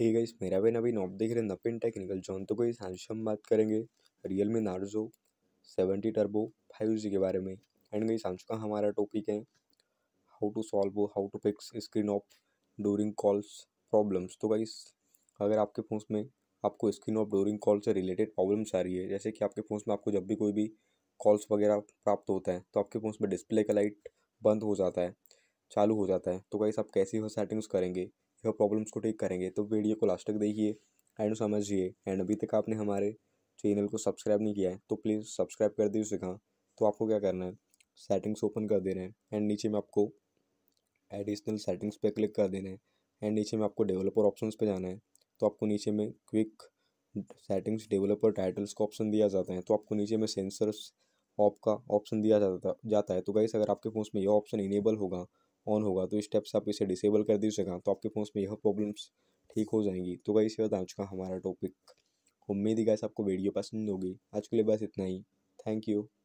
हे hey guys मेरा बेन अभी ऑप देख रहे हैं नपिन टेक्निकल जॉन तो कोई आज हम बात करेंगे Realme Narzo seventy turbo five G के बारे में एंड गई आज का हमारा टॉपिक है how to solve how to fix screen off during calls problems तो गाइस अगर आपके फ़ोन में आपको स्क्रीन ऑफ डूरिंग कॉल से रिलेटेड प्रॉब्लम्स आ रही है जैसे कि आपके फ़ोन में आपको जब भी कोई भी कॉल्स वगैरह प्राप्त होता है तो आपके फ़ोन में डिस्प्ले का लाइट बंद हो जाता है चालू हो जाता है तो गाइस आप कैसी हो सेटिंग्स करेंगे यह प्रॉब्लम्स को ठीक करेंगे तो वीडियो को लास्ट तक देखिए एंड समझिए एंड अभी तक आपने हमारे चैनल को सब्सक्राइब नहीं किया है तो प्लीज़ सब्सक्राइब कर दीजिए कहाँ तो आपको क्या करना है सेटिंग्स ओपन कर देना है एंड नीचे में आपको एडिशनल सेटिंग्स पे क्लिक कर देना है एंड नीचे में आपको डेवलपर ऑप्शंस पे जाना है तो आपको नीचे में क्विक सेटिंग्स डेवलपर टाइटल्स का ऑप्शन दिया जाता है तो आपको नीचे में सेंसर्स ऑप का ऑप्शन दिया जाता जाता है तो गाइस अगर आपके फ़ोन में यह ऑप्शन इनेबल होगा ऑन होगा तो इस से आप इसे डिसेबल कर दीजिएगा हाँ, तो आपके फ़ोन में यह प्रॉब्लम्स ठीक हो जाएंगी तो इसी बात आज चुका हमारा टॉपिक उम्मीद ही गैस आपको वीडियो पसंद होगी आज के लिए बस इतना ही थैंक यू